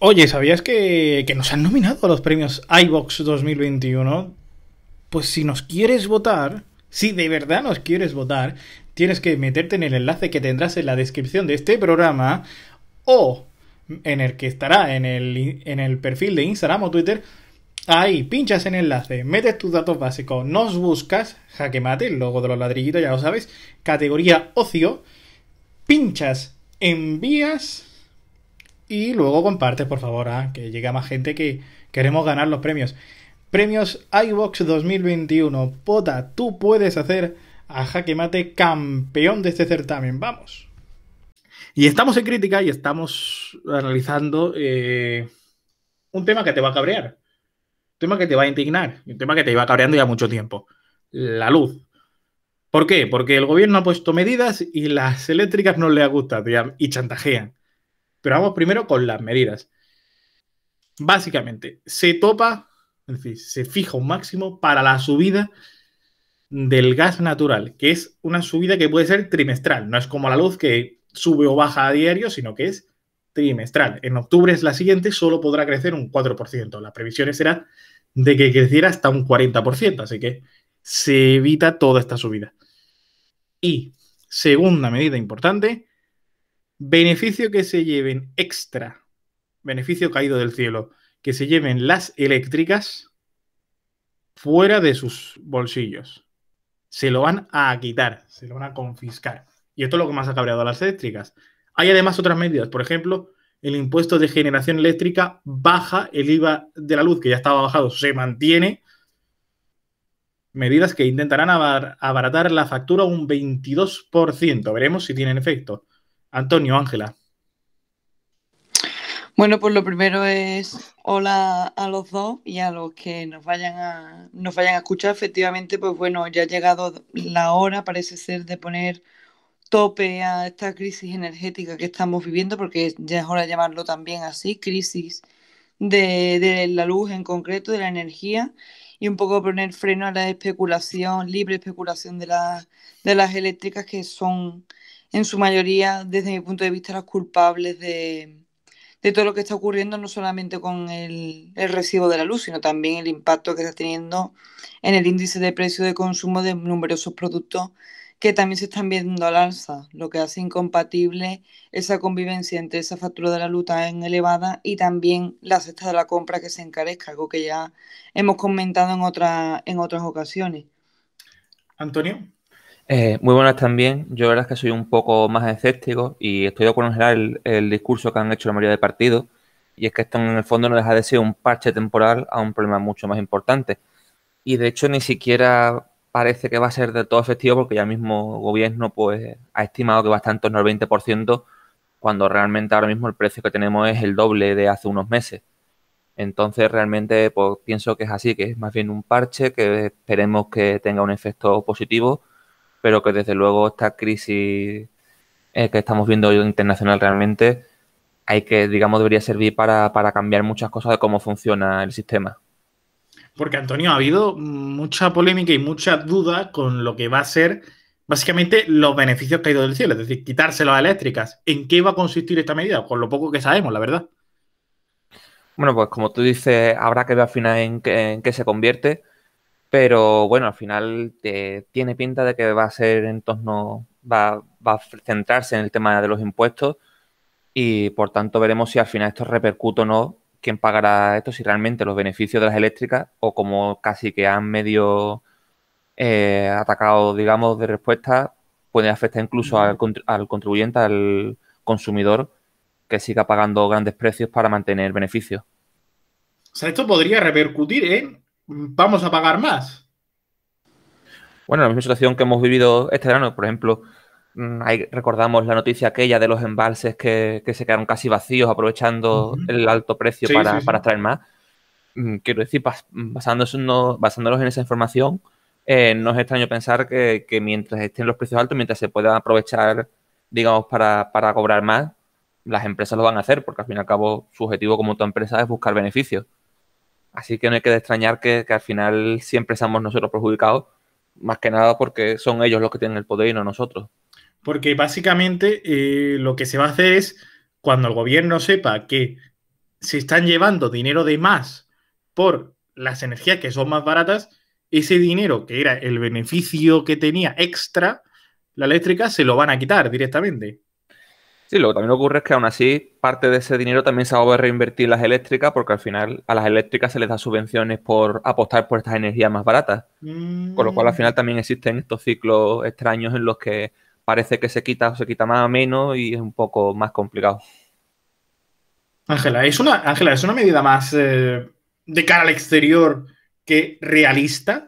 Oye, ¿sabías que, que nos han nominado a los premios iBox 2021? Pues si nos quieres votar, si de verdad nos quieres votar, tienes que meterte en el enlace que tendrás en la descripción de este programa o en el que estará en el, perfil de Instagram o Twitter. Ahí, pinchas en el enlace, metes tus datos básicos, nos buscas, mate, el logo de los ladrillitos, ya lo sabes, categoría ocio, pinchas, envías y luego comparte, por favor, que llegue a más gente que queremos ganar los premios. Premios iBox 2021. Pota, tú puedes hacer a Jaque Mate campeón de este certamen. Vamos. Y estamos en crítica y estamos analizando eh, un tema que te va a cabrear. Un tema que te va a indignar. Un tema que te iba cabreando ya mucho tiempo. La luz. ¿Por qué? Porque el gobierno ha puesto medidas y las eléctricas no le ha gustado y chantajean. Pero vamos primero con las medidas. Básicamente, se topa, es decir, se fija un máximo para la subida del gas natural, que es una subida que puede ser trimestral. No es como la luz que sube o baja a diario, sino que es trimestral. En octubre es la siguiente, solo podrá crecer un 4%. Las previsiones serán de que creciera hasta un 40%, así que se evita toda esta subida. Y segunda medida importante, Beneficio que se lleven extra, beneficio caído del cielo, que se lleven las eléctricas fuera de sus bolsillos. Se lo van a quitar, se lo van a confiscar. Y esto es lo que más ha cabreado a las eléctricas. Hay además otras medidas, por ejemplo, el impuesto de generación eléctrica baja, el IVA de la luz que ya estaba bajado se mantiene. Medidas que intentarán abaratar la factura un 22%. Veremos si tienen efecto. Antonio, Ángela. Bueno, pues lo primero es hola a los dos y a los que nos vayan a, nos vayan a escuchar. Efectivamente, pues bueno, ya ha llegado la hora, parece ser, de poner tope a esta crisis energética que estamos viviendo, porque ya es hora de llamarlo también así, crisis de, la luz en concreto, de la energía, y un poco poner freno a la especulación, libre especulación de, de las eléctricas que son en su mayoría, desde mi punto de vista, los culpables de, todo lo que está ocurriendo, no solamente con el, recibo de la luz, sino también el impacto que está teniendo en el índice de precio de consumo de numerosos productos que también se están viendo al alza, lo que hace incompatible esa convivencia entre esa factura de la luz tan elevada y también la cesta de la compra que se encarezca, algo que ya hemos comentado en, en otras ocasiones. Antonio. Eh, muy buenas también. Yo la verdad es que soy un poco más escéptico y estoy de acuerdo en general el, discurso que han hecho la mayoría de partidos. Y es que esto en el fondo no deja de ser un parche temporal a un problema mucho más importante. Y de hecho ni siquiera parece que va a ser de todo efectivo porque ya el mismo gobierno pues, ha estimado que va a estar en torno al 20% cuando realmente ahora mismo el precio que tenemos es el doble de hace unos meses. Entonces realmente pues, pienso que es así, que es más bien un parche que esperemos que tenga un efecto positivo pero que desde luego esta crisis eh, que estamos viendo hoy internacional realmente hay que, digamos, debería servir para, cambiar muchas cosas de cómo funciona el sistema. Porque, Antonio, ha habido mucha polémica y muchas dudas con lo que va a ser básicamente los beneficios caídos del cielo, es decir, quitarse las eléctricas. ¿En qué va a consistir esta medida? Con lo poco que sabemos, la verdad. Bueno, pues como tú dices, habrá que ver al final en qué se convierte. Pero bueno, al final te eh, tiene pinta de que va a ser en torno, va, a centrarse en el tema de los impuestos y por tanto veremos si al final esto repercute o no, quién pagará esto, si realmente los beneficios de las eléctricas o como casi que han medio eh, atacado, digamos, de respuesta, puede afectar incluso al, al contribuyente, al consumidor que siga pagando grandes precios para mantener beneficios. O sea, esto podría repercutir en vamos a pagar más. Bueno, la misma situación que hemos vivido este verano, por ejemplo, mm, recordamos la noticia aquella de los embalses que, se quedaron casi vacíos aprovechando el alto precio para, extraer traer más. Mm, quiero decir, basándonos, en esa información, eh, no es extraño pensar que, mientras estén los precios altos, mientras se pueda aprovechar, digamos, para, para cobrar más, las empresas lo van a hacer, porque al fin y al cabo su objetivo como tu empresa es buscar beneficios. Así que no hay que extrañar que, al final siempre seamos nosotros perjudicados, más que nada porque son ellos los que tienen el poder y no nosotros. Porque básicamente eh, lo que se va a hacer es, cuando el gobierno sepa que se están llevando dinero de más por las energías que son más baratas, ese dinero que era el beneficio que tenía extra, la eléctrica, se lo van a quitar directamente. Sí, lo que también ocurre es que aún así parte de ese dinero también se va a reinvertir en las eléctricas porque al final a las eléctricas se les da subvenciones por apostar por estas energías más baratas. Con lo cual al mm. final también existen estos ciclos extraños en los que parece que se quita o se quita más o menos y es un poco más complicado. Ángela, es una, Ángela, es una medida más eh, de cara al exterior que realista.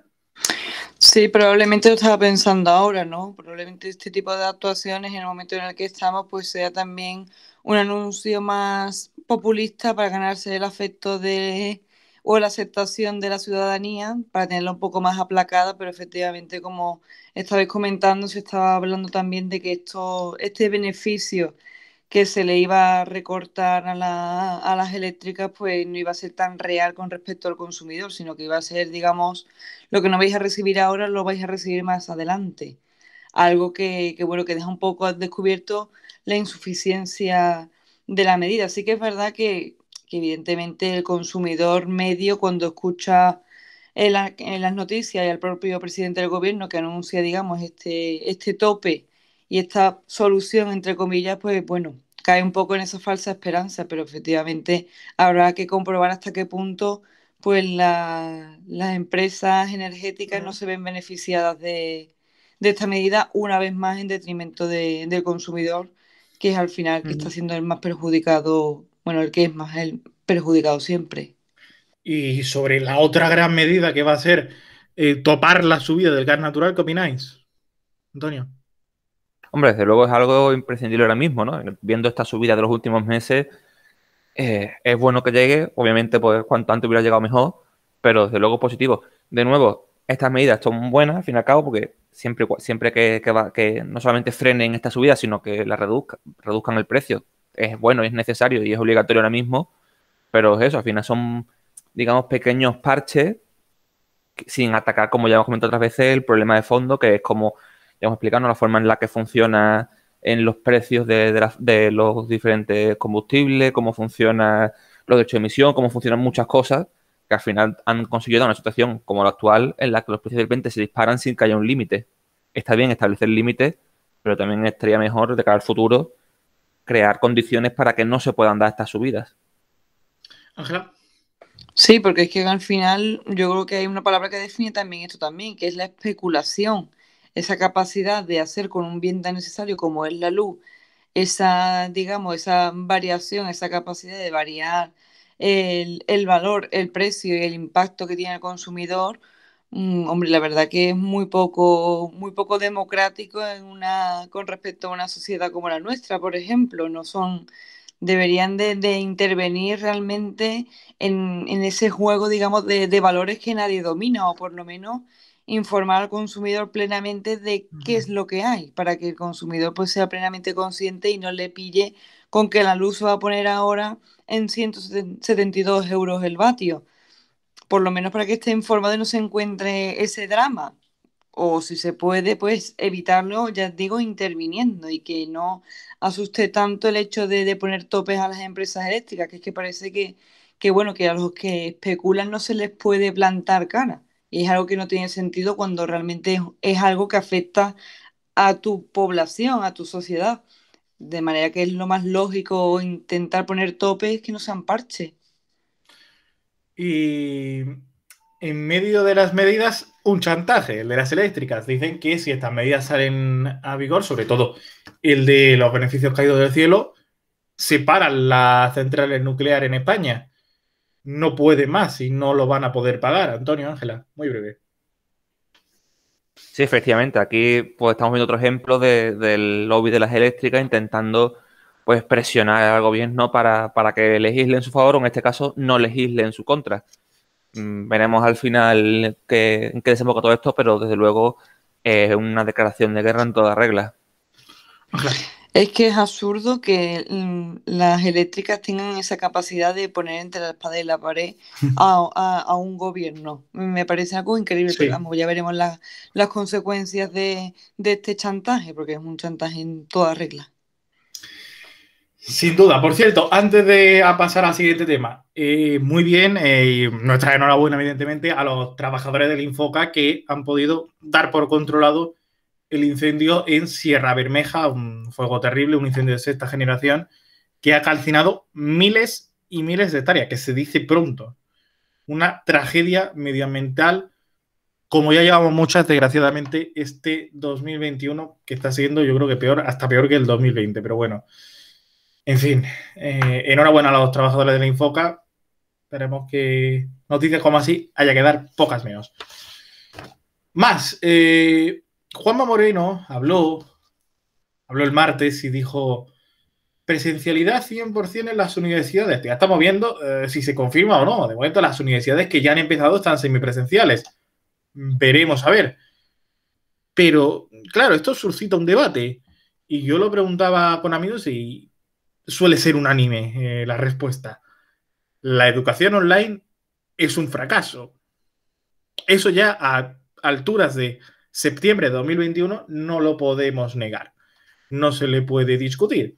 Sí, probablemente lo estaba pensando ahora, ¿no? Probablemente este tipo de actuaciones en el momento en el que estamos, pues sea también un anuncio más populista para ganarse el afecto de o la aceptación de la ciudadanía, para tenerla un poco más aplacada, pero efectivamente, como estabais comentando, se estaba hablando también de que esto, este beneficio que se le iba a recortar a, las eléctricas, pues no iba a ser tan real con respecto al consumidor, sino que iba a ser, digamos, lo que no vais a recibir ahora lo vais a recibir más adelante. Algo que, bueno, que deja un poco descubierto la insuficiencia de la medida. Así que es verdad que, evidentemente el consumidor medio cuando escucha en, las noticias y al propio presidente del gobierno que anuncia, digamos, este, este tope y esta solución, entre comillas, pues bueno, cae un poco en esa falsa esperanza, pero efectivamente habrá que comprobar hasta qué punto pues las empresas energéticas no se ven beneficiadas de, esta medida, una vez más en detrimento del consumidor, que es al final que está mm. siendo el más perjudicado, bueno, el que es más el perjudicado siempre. Y sobre la otra gran medida que va a ser eh, topar la subida del gas natural, ¿qué opináis, Antonio? Hombre, desde luego es algo imprescindible ahora mismo, ¿no? Viendo esta subida de los últimos meses, eh, es bueno que llegue, obviamente, pues cuanto antes hubiera llegado mejor, pero desde luego positivo. De nuevo, estas medidas son buenas, al fin y al cabo, porque siempre, siempre que, que, no solamente frenen esta subida, sino que la reduzca, reduzcan el precio. Es bueno, es necesario y es obligatorio ahora mismo, pero eso, al final son, digamos, pequeños parches sin atacar, como ya hemos comentado otras veces, el problema de fondo, que es como digamos, explicarnos la forma en la que funciona en los precios de, los diferentes combustibles, cómo funciona los derechos de emisión, cómo funcionan muchas cosas que al final han conseguido dar una situación como la actual en la que los precios del 20 se disparan sin que haya un límite. Está bien establecer límites, pero también estaría mejor de cara al futuro crear condiciones para que no se puedan dar estas subidas. Ángela. Sí, porque es que al final yo creo que hay una palabra que define también esto también, que es la especulación esa capacidad de hacer con un bien tan necesario como es la luz, esa, digamos, esa variación, esa capacidad de variar el, valor, el precio y el impacto que tiene el consumidor, mm, hombre, la verdad que es muy poco, muy poco democrático en una, con respecto a una sociedad como la nuestra, por ejemplo, no son deberían de, de intervenir realmente en, en, ese juego, digamos, de, de valores que nadie domina, o por lo menos informar al consumidor plenamente de qué es lo que hay, para que el consumidor pues sea plenamente consciente y no le pille con que la luz va a poner ahora en 172 euros el vatio. Por lo menos para que esté informado y no se encuentre ese drama. O si se puede, pues evitarlo, ya digo, interviniendo y que no asuste tanto el hecho de, poner topes a las empresas eléctricas, que es que parece que, que, bueno, que a los que especulan no se les puede plantar cara y es algo que no tiene sentido cuando realmente es, algo que afecta a tu población, a tu sociedad. De manera que es lo más lógico intentar poner topes que no sean parches. Y en medio de las medidas, un chantaje, el de las eléctricas. Dicen que si estas medidas salen a vigor, sobre todo el de los beneficios caídos del cielo, separan las centrales nucleares en España no puede más y no lo van a poder pagar. Antonio, Ángela, muy breve. Sí, efectivamente. Aquí pues estamos viendo otro ejemplo del lobby de las eléctricas intentando pues presionar al gobierno para, para que legisle en su favor o en este caso no legisle en su contra. Mm, veremos al final que, qué desemboca todo esto, pero desde luego es una declaración de guerra en toda regla. Es que es absurdo que mm, las eléctricas tengan esa capacidad de poner entre la espada y la pared a, un gobierno. Me parece algo increíble, pero vamos, ya veremos las consecuencias de, este chantaje, porque es un chantaje en toda regla. Sin duda, por cierto, antes de pasar al siguiente tema, eh, muy bien, eh, nuestra enhorabuena evidentemente a los trabajadores del Infoca que han podido dar por controlado el incendio en Sierra Bermeja, un fuego terrible, un incendio de sexta generación, que ha calcinado miles y miles de hectáreas, que se dice pronto. Una tragedia medioambiental, como ya llevamos muchas, desgraciadamente, este 2021, que está siendo yo creo que peor, hasta peor que el 2020, pero bueno. En fin, eh, enhorabuena a los trabajadores de la Infoca. Esperemos que noticias como así haya que dar pocas menos. Más, eh, Juanma Moreno habló, habló el martes y dijo presencialidad 100% en las universidades. Ya estamos viendo eh, si se confirma o no. De momento las universidades que ya han empezado están semipresenciales. Veremos a ver. Pero claro, esto suscita un debate. Y yo lo preguntaba con amigos y suele ser unánime eh, la respuesta. La educación online es un fracaso. Eso ya a alturas de septiembre de 2021 no lo podemos negar. No se le puede discutir.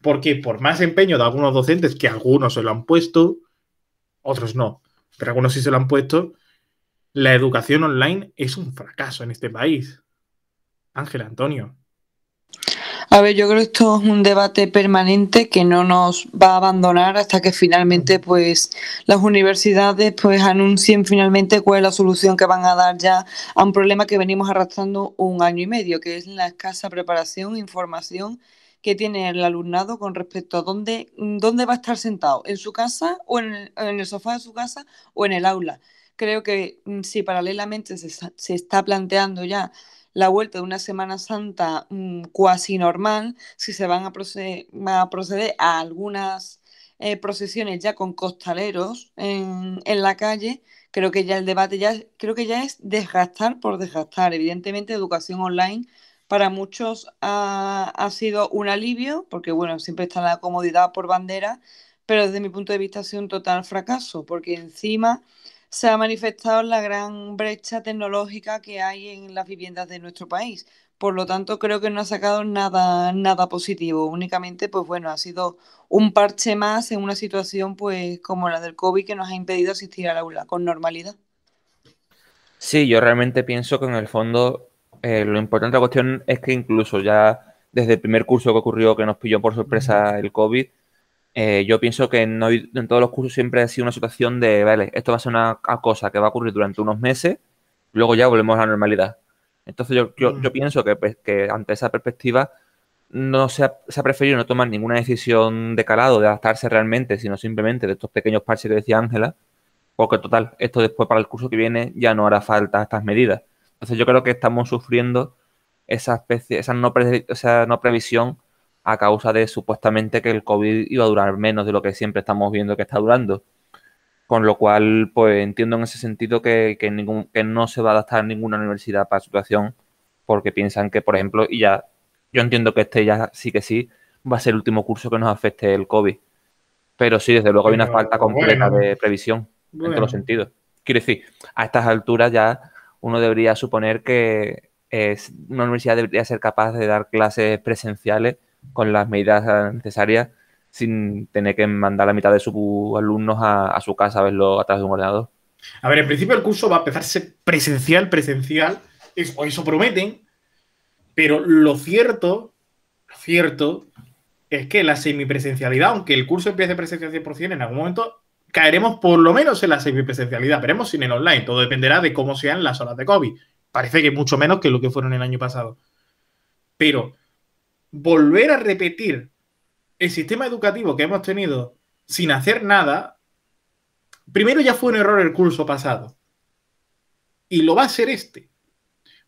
Porque por más empeño de algunos docentes, que algunos se lo han puesto, otros no, pero algunos sí se lo han puesto, la educación online es un fracaso en este país. Ángel Antonio. A ver, yo creo que esto es un debate permanente que no nos va a abandonar hasta que finalmente pues las universidades pues anuncien finalmente cuál es la solución que van a dar ya a un problema que venimos arrastrando un año y medio, que es la escasa preparación, e información que tiene el alumnado con respecto a dónde, dónde va a estar sentado, en su casa o en el, sofá de su casa o en el aula. Creo que mm, si paralelamente se, se está planteando ya la vuelta de una Semana Santa mm, cuasi normal, si se van a proceder a, algunas eh, procesiones ya con costaleros en, la calle, creo que ya el debate ya, creo que ya es desgastar por desgastar. Evidentemente, educación online para muchos ha, sido un alivio, porque bueno, siempre está la comodidad por bandera, pero desde mi punto de vista ha sido un total fracaso, porque encima se ha manifestado la gran brecha tecnológica que hay en las viviendas de nuestro país. Por lo tanto, creo que no ha sacado nada, nada positivo. Únicamente, pues bueno, ha sido un parche más en una situación pues como la del COVID que nos ha impedido asistir al aula con normalidad. Sí, yo realmente pienso que en el fondo eh, lo importante de la cuestión es que incluso ya desde el primer curso que ocurrió que nos pilló por sorpresa el COVID, eh, yo pienso que en todos los cursos siempre ha sido una situación de, vale, esto va a ser una cosa que va a ocurrir durante unos meses, luego ya volvemos a la normalidad. Entonces yo, mm. pienso pues, que, ante esa perspectiva no se ha, preferido no tomar ninguna decisión de calado, de adaptarse realmente, sino simplemente de estos pequeños parches que decía Ángela, porque total, esto después para el curso que viene ya no hará falta estas medidas. Entonces yo creo que estamos sufriendo esa especie, esa no, esa no previsión a causa de supuestamente que el COVID iba a durar menos de lo que siempre estamos viendo que está durando. Con lo cual, pues entiendo en ese sentido que, ningún, que no se va a adaptar ninguna universidad para la situación, porque piensan que, por ejemplo, y ya, yo entiendo que este ya sí que sí, va a ser el último curso que nos afecte el COVID. Pero sí, desde luego hay una falta completa de previsión en todos los sentidos. Quiero decir, a estas alturas ya uno debería suponer que una universidad debería ser capaz de dar clases presenciales con las medidas necesarias sin tener que mandar la mitad de sus alumnos a, su casa a verlo a través de un ordenador. A ver, en principio el curso va a empezarse presencial, presencial, eso, eso prometen, pero lo cierto, lo cierto es que la semipresencialidad, aunque el curso empiece presencial 100%, en algún momento caeremos por lo menos en la semipresencialidad, veremos sin el online, todo dependerá de cómo sean las horas de COVID. Parece que mucho menos que lo que fueron el año pasado. Pero volver a repetir el sistema educativo que hemos tenido sin hacer nada, primero ya fue un error el curso pasado. Y lo va a ser este.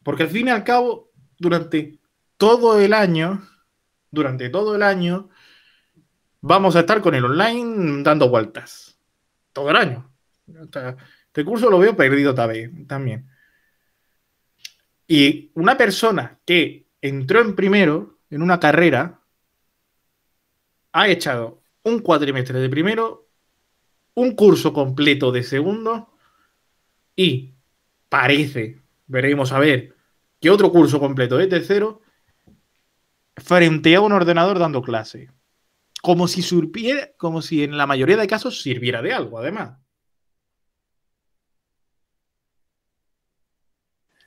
Porque al fin y al cabo, durante todo el año, durante todo el año, vamos a estar con el online dando vueltas. Todo el año. Este curso lo veo perdido también. Y una persona que entró en primero, en una carrera ha echado un cuatrimestre de primero, un curso completo de segundo y parece, veremos a ver, que otro curso completo de tercero frente a un ordenador dando clase. Como si, como si en la mayoría de casos sirviera de algo, además.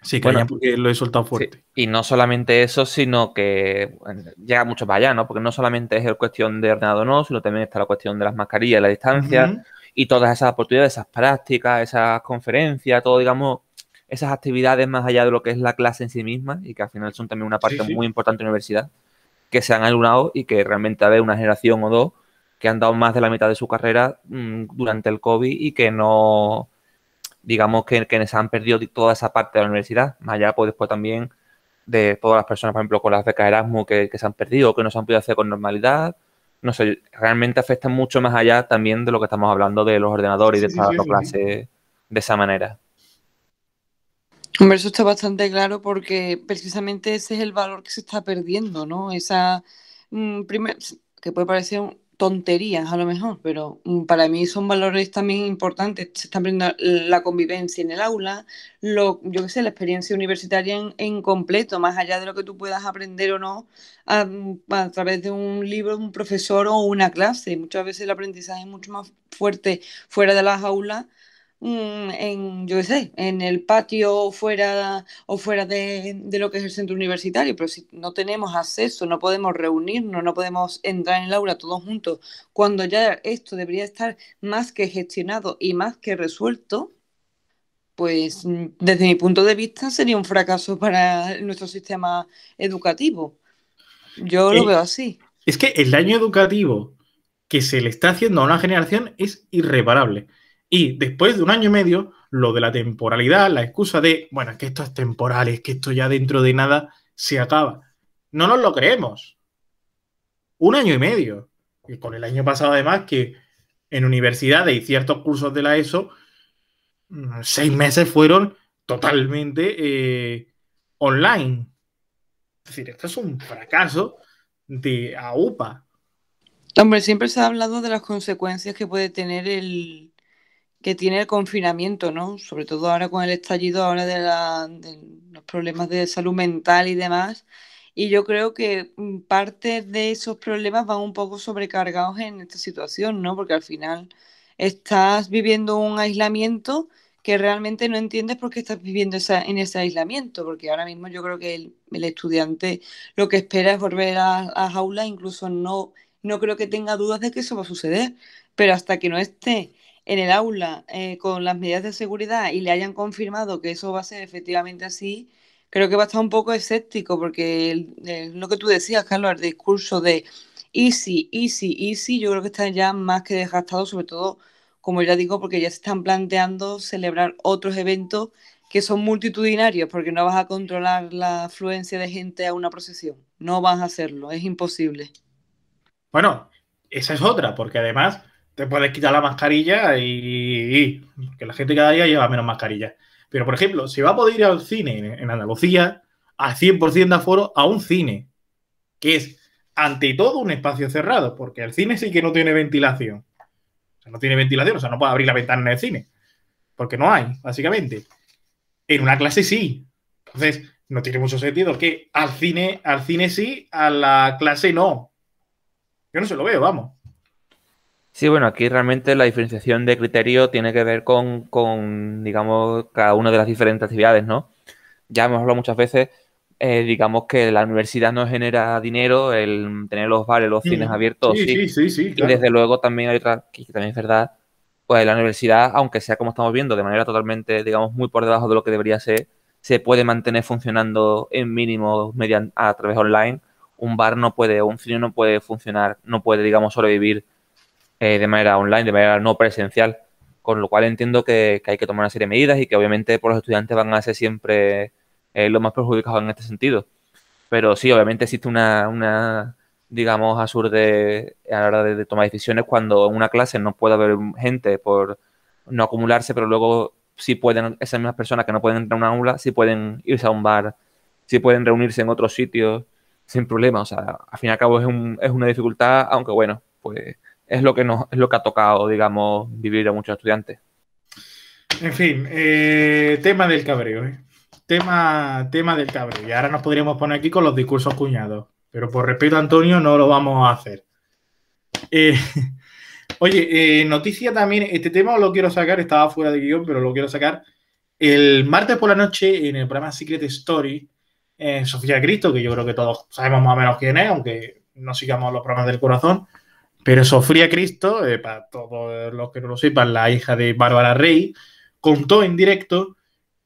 Sí, que porque lo he soltado fuerte. Y no solamente eso, sino que llega mucho más allá, ¿no? Porque no solamente es la cuestión de ordenado no, sino también está la cuestión de las mascarillas, la distancia y todas esas oportunidades, esas prácticas, esas conferencias, todo, digamos, esas actividades más allá de lo que es la clase en sí misma y que al final son también una parte muy importante de la universidad, que se han alumnado y que realmente haber una generación o dos que han dado más de la mitad de su carrera mm, durante el COVID y que no digamos que, que se han perdido toda esa parte de la universidad, más allá pues después también de todas las personas, por ejemplo, con las becas Erasmus que, que se han perdido, o que no se han podido hacer con normalidad, no sé, realmente afecta mucho más allá también de lo que estamos hablando de los ordenadores y de estar las clases de esa manera. Hombre, eso está bastante claro porque precisamente ese es el valor que se está perdiendo, ¿no? Esa, mm, que puede parecer un, tonterías a lo mejor, pero mm, para mí son valores también importantes. Se está aprendiendo la convivencia en el aula, lo, yo qué sé, la experiencia universitaria en, completo, más allá de lo que tú puedas aprender o no a, a, través de un libro, un profesor o una clase. Muchas veces el aprendizaje es mucho más fuerte fuera de las aulas Mm, en, yo sé, en el patio o fuera, o fuera de, lo que es el centro universitario, pero si no tenemos acceso, no podemos reunirnos, no podemos entrar en el aula todos juntos, cuando ya esto debería estar más que gestionado y más que resuelto, pues mm, desde mi punto de vista sería un fracaso para nuestro sistema educativo. Yo lo eh, veo así. Es que el daño educativo que se le está haciendo a una generación es irreparable. Y después de un año y medio, lo de la temporalidad, la excusa de, bueno, que esto es temporal, es que esto ya dentro de nada se acaba. No nos lo creemos. Un año y medio. Y con el año pasado además que en universidades y ciertos cursos de la ESO, mm, seis meses fueron totalmente eh, online. Es decir, esto es un fracaso de AUPA. Hombre, siempre se ha hablado de las consecuencias que puede tener el, que tiene el confinamiento, ¿no? Sobre todo ahora con el estallido ahora de, los problemas de salud mental y demás. Y yo creo que mm, parte de esos problemas van un poco sobrecargados en esta situación, ¿no? Porque al final estás viviendo un aislamiento que realmente no entiendes por qué estás viviendo esa, en ese aislamiento, porque ahora mismo yo creo que el, el estudiante lo que espera es volver a, a, aula, incluso no, no creo que tenga dudas de que eso va a suceder, pero hasta que no esté en el aula eh, con las medidas de seguridad y le hayan confirmado que eso va a ser efectivamente así, creo que va a estar un poco escéptico, porque lo que tú decías, Carlos, el discurso de easy, easy, easy, yo creo que está ya más que desgastado, sobre todo, como ya digo, porque ya se están planteando celebrar otros eventos que son multitudinarios, porque no vas a controlar la afluencia de gente a una procesión, no vas a hacerlo, es imposible. Bueno, esa es otra, porque además te puedes quitar la mascarilla y, que la gente cada día lleva menos mascarilla. Pero, por ejemplo, si va a poder ir al cine en Andalucía al 100% de aforo a un cine, que es ante todo un espacio cerrado, porque el cine sí que no tiene ventilación. O sea, no tiene ventilación, o sea, no puede abrir la ventana del cine, porque no hay, básicamente. En una clase sí. Entonces, no tiene mucho sentido que al cine, al cine sí, a la clase no. Yo no se lo veo, vamos. Sí, bueno, aquí realmente la diferenciación de criterio tiene que ver con, digamos, cada una de las diferentes actividades, ¿no? Ya hemos hablado muchas veces, eh, digamos, que la universidad no genera dinero, el tener los bares, los cines abiertos, sí, sí, sí, Y desde luego también hay otra, que también es verdad, pues la universidad, aunque sea como estamos viendo, de manera totalmente, digamos, muy por debajo de lo que debería ser, se puede mantener funcionando en mínimo a través online. Un bar no puede, un cine no puede funcionar, no puede, digamos, sobrevivir eh, de manera online, de manera no presencial. Con lo cual entiendo que, hay que tomar una serie de medidas y que obviamente por pues, los estudiantes van a ser siempre eh, los más perjudicados en este sentido. Pero sí, obviamente existe una, una digamos, asur de, a la hora de, tomar decisiones cuando en una clase no puede haber gente por no acumularse, pero luego sí pueden, esas mismas personas que no pueden entrar a una aula, sí pueden irse a un bar, sí pueden reunirse en otros sitios sin problema. O sea, al fin y al cabo es, es una dificultad, aunque bueno, pues es lo que nos, es lo que ha tocado, digamos, vivir a muchos estudiantes. En fin, eh, tema del cabreo, eh. tema, tema del cabreo. Y ahora nos podríamos poner aquí con los discursos cuñados, pero por respeto a Antonio no lo vamos a hacer. Eh, oye, noticia también, este tema lo quiero sacar, estaba fuera de guión, pero lo quiero sacar. El martes por la noche en el programa Secret Story, Sofía Cristo, que yo creo que todos sabemos más o menos quién es, aunque no sigamos los programas del corazón, pero Sofría Cristo, eh, para todos los que no lo sepan, la hija de Bárbara Rey, contó en directo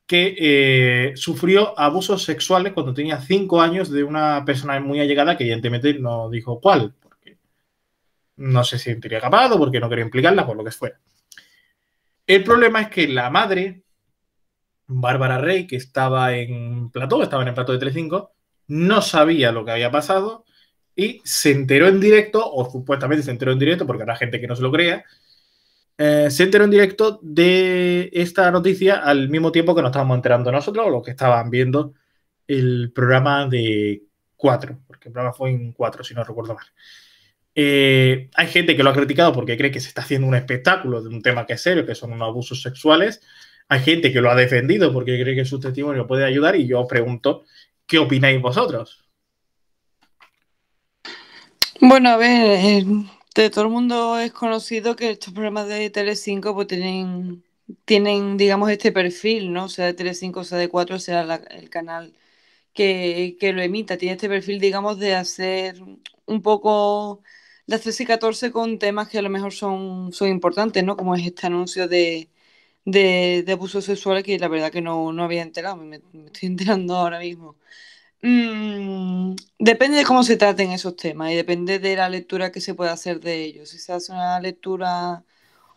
que eh, sufrió abusos sexuales cuando tenía cinco años de una persona muy allegada que evidentemente no dijo cuál, porque no se sentiría capaz o porque no quería implicarla, por lo que fuera. El problema es que la madre, Bárbara Rey, que estaba en plató, estaba en el plató de 3-5, no sabía lo que había pasado y se enteró en directo, o supuestamente se enteró en directo, porque habrá gente que no se lo crea, eh, se enteró en directo de esta noticia al mismo tiempo que nos estábamos enterando nosotros, o los que estaban viendo el programa de 4, porque el programa fue en 4, si no recuerdo mal. Eh, hay gente que lo ha criticado porque cree que se está haciendo un espectáculo de un tema que es serio, que son unos abusos sexuales. Hay gente que lo ha defendido porque cree que su testimonio puede ayudar y yo os pregunto, ¿qué opináis vosotros? Bueno, a ver, eh, de todo el mundo es conocido que estos programas de Tele5 pues tienen, tienen, digamos, este perfil, ¿no? sea de Tele5, sea de 4, sea el canal que, que lo emita. Tiene este perfil, digamos, de hacer un poco las 13 y 14 con temas que a lo mejor son, son importantes, ¿no? Como es este anuncio de, de, abuso sexual que la verdad que no, había enterado, me, estoy enterando ahora mismo. Mm, depende de cómo se traten esos temas y depende de la lectura que se pueda hacer de ellos. Si se hace una lectura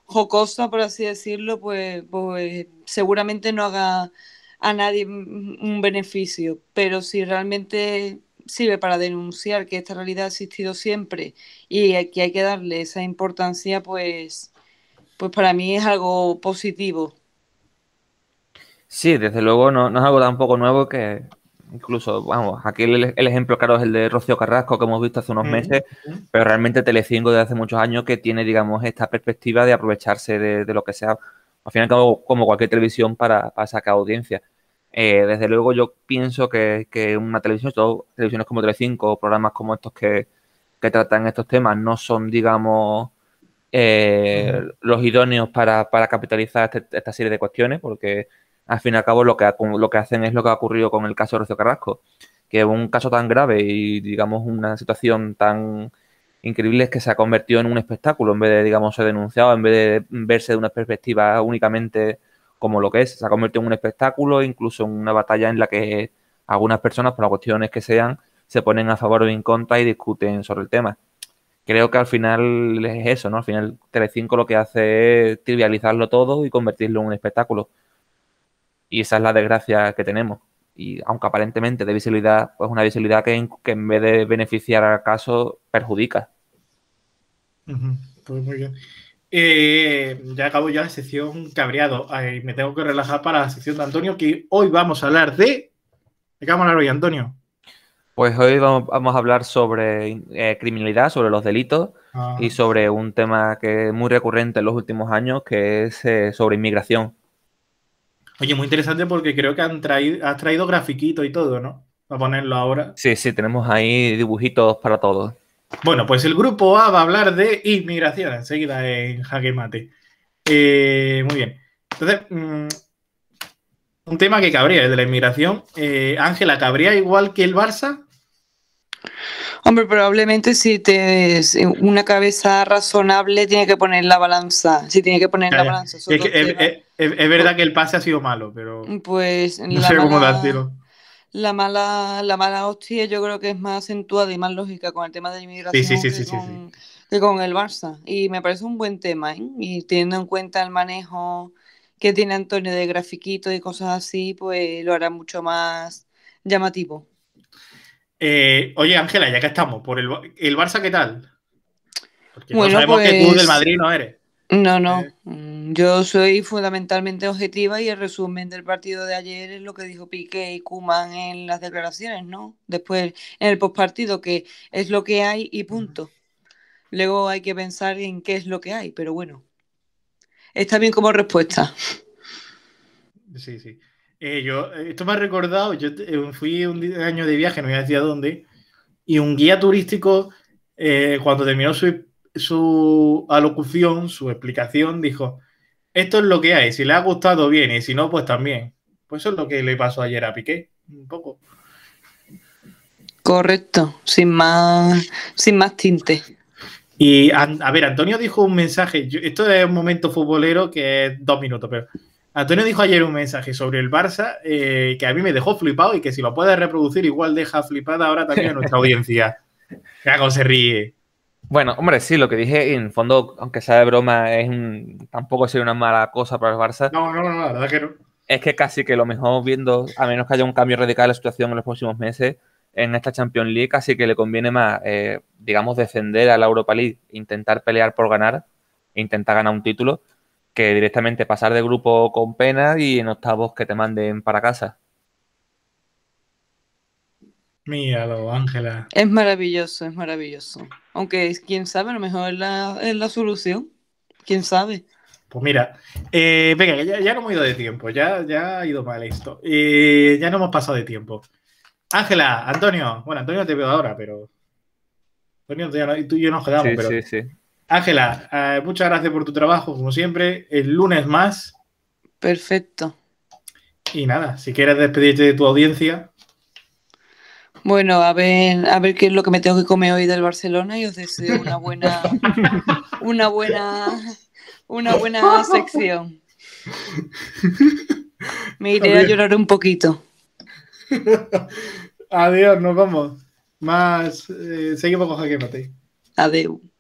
jocosa, por así decirlo, pues, pues seguramente no haga a nadie un beneficio, pero si realmente sirve para denunciar que esta realidad ha existido siempre y que hay que darle esa importancia, pues, pues para mí es algo positivo. Sí, desde luego no, no es algo poco nuevo que Incluso, vamos, aquí el, ejemplo claro es el de Rocío Carrasco que hemos visto hace unos mm. meses, pero realmente Telecinco desde hace muchos años que tiene, digamos, esta perspectiva de aprovecharse de, lo que sea, al final como, cualquier televisión para, sacar audiencia. Eh, desde luego yo pienso que, una televisión, todo, televisiones como Telecinco, programas como estos que, que tratan estos temas, no son, digamos, eh, mm. los idóneos para, para capitalizar este, esta serie de cuestiones, porque al fin y al cabo lo que, lo que hacen es lo que ha ocurrido con el caso de Rocio Carrasco, que es un caso tan grave y, digamos, una situación tan increíble es que se ha convertido en un espectáculo en vez de, digamos, ser denunciado, en vez de verse de una perspectiva únicamente como lo que es, se ha convertido en un espectáculo, incluso en una batalla en la que algunas personas, por las cuestiones que sean, se ponen a favor o en contra y discuten sobre el tema. Creo que al final es eso, ¿no? Al final Telecinco lo que hace es trivializarlo todo y convertirlo en un espectáculo. Y esa es la desgracia que tenemos. Y aunque aparentemente de visibilidad, pues una visibilidad que en, vez de beneficiar al caso, perjudica. Pues muy bien. Eh, ya acabo ya la sección cabreado. me tengo que relajar para la sección de Antonio, que hoy vamos a hablar de. ¿De qué vamos a hablar hoy, Antonio? Pues hoy vamos a hablar sobre eh, criminalidad, sobre los delitos ah. y sobre un tema que es muy recurrente en los últimos años, que es eh, sobre inmigración. Oye, muy interesante porque creo que han traído, has traído grafiquito y todo, ¿no? a ponerlo ahora. Sí, sí, tenemos ahí dibujitos para todos. Bueno, pues el grupo A va a hablar de inmigración enseguida en Jaque Mate. Eh, muy bien. Entonces, mm, un tema que cabría, el de la inmigración. Eh, Ángela, ¿cabría igual que el Barça? Hombre, probablemente si te una cabeza razonable tiene que poner la balanza. Si tiene que poner la eh, balanza. Es, verdad que el pase ha sido malo, pero. Pues. No la sé cómo mala, La mala, la mala hostia yo creo que es más acentuada y más lógica con el tema de la inmigración que, con, el Barça. Y me parece un buen tema, ¿eh? Y teniendo en cuenta el manejo que tiene Antonio de grafiquitos y cosas así, pues lo hará mucho más llamativo. Eh, oye, Ángela, ya que estamos, por el, el Barça, ¿qué tal? Porque sabemos que tú del pues Madrid no eres. No, no. Eh. Mm, yo soy fundamentalmente objetiva y el resumen del partido de ayer es lo que dijo Piqué y Kuman en las declaraciones, ¿no? Después en el postpartido, que es lo que hay y punto. Luego hay que pensar en qué es lo que hay, pero bueno, está bien como respuesta. Sí, sí. Eh, yo, eh, esto me ha recordado, yo eh, fui un año de viaje, no voy a decir a dónde, y un guía turístico, cuando terminó su, su alocución, su explicación, dijo, esto es lo que hay. Si le ha gustado, bien. Y si no, pues también. Pues eso es lo que le pasó ayer a Piqué. Un poco. Correcto. Sin más, sin más tinte. Y a, ver, Antonio dijo un mensaje. esto es un momento futbolero que es dos minutos, pero. Antonio dijo ayer un mensaje sobre el Barça eh, que a mí me dejó flipado y que si lo puede reproducir, igual deja flipada ahora también a nuestra audiencia. Cago se ríe. Bueno, hombre, sí, lo que dije en fondo, aunque sea de broma, es tampoco sería una mala cosa para el Barça. No, no, no, la verdad que no. Es que casi que lo mejor viendo, a menos que haya un cambio radical de la situación en los próximos meses, en esta Champions League, casi que le conviene más, eh, digamos, defender a la Europa League, intentar pelear por ganar, intentar ganar un título, que directamente pasar de grupo con pena y en octavos que te manden para casa. Míralo, Ángela. Es maravilloso, es maravilloso. Aunque quién sabe, a lo mejor es la, solución. Quién sabe. Pues mira, eh, venga, ya, no hemos ido de tiempo, ya, ya ha ido mal esto. Eh, ya no hemos pasado de tiempo. Ángela, Antonio, bueno, Antonio te veo ahora, pero. Antonio, tú y yo nos quedamos, pero. Sí, Ángela, eh, muchas gracias por tu trabajo, como siempre. El lunes más. Perfecto. Y nada, si quieres despedirte de tu audiencia. Bueno, a ver, a ver qué es lo que me tengo que comer hoy del Barcelona y os deseo una buena, una buena, una buena sección. Me iré a, llorar un poquito. Adiós, nos vamos. Más, eh, seguimos con Jaque Adiós.